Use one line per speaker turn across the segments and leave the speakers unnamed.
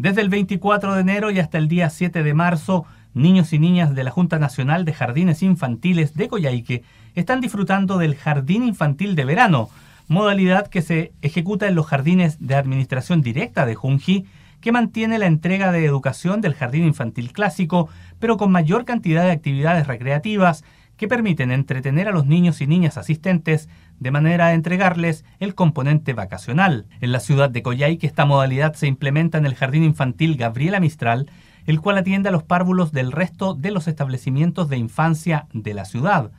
Desde el 24 de enero y hasta el día 7 de marzo, niños y niñas de la Junta Nacional de Jardines Infantiles de Coyhaique están disfrutando del Jardín Infantil de Verano, modalidad que se ejecuta en los jardines de administración directa de Junji, que mantiene la entrega de educación del jardín infantil clásico, pero con mayor cantidad de actividades recreativas que permiten entretener a los niños y niñas asistentes de manera a entregarles el componente vacacional. En la ciudad de Coyhaique esta modalidad se implementa en el Jardín Infantil Gabriela Mistral, el cual atiende a los párvulos del resto de los establecimientos de infancia de la ciudad.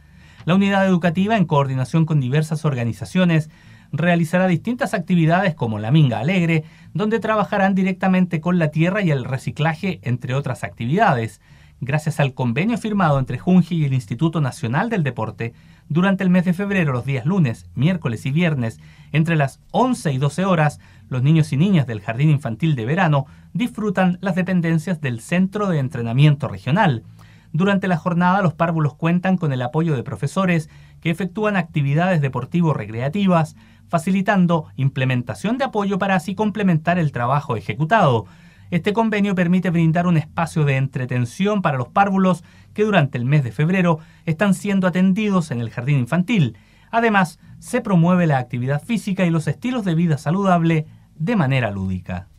La unidad educativa, en coordinación con diversas organizaciones, realizará distintas actividades como la Minga Alegre, donde trabajarán directamente con la tierra y el reciclaje, entre otras actividades gracias al convenio firmado entre Junji y el Instituto Nacional del Deporte durante el mes de febrero, los días lunes, miércoles y viernes, entre las 11 y 12 horas, los niños y niñas del Jardín Infantil de Verano disfrutan las dependencias del Centro de Entrenamiento Regional. Durante la jornada los párvulos cuentan con el apoyo de profesores que efectúan actividades deportivo-recreativas, facilitando implementación de apoyo para así complementar el trabajo ejecutado. Este convenio permite brindar un espacio de entretención para los párvulos que durante el mes de febrero están siendo atendidos en el jardín infantil. Además, se promueve la actividad física y los estilos de vida saludable de manera lúdica.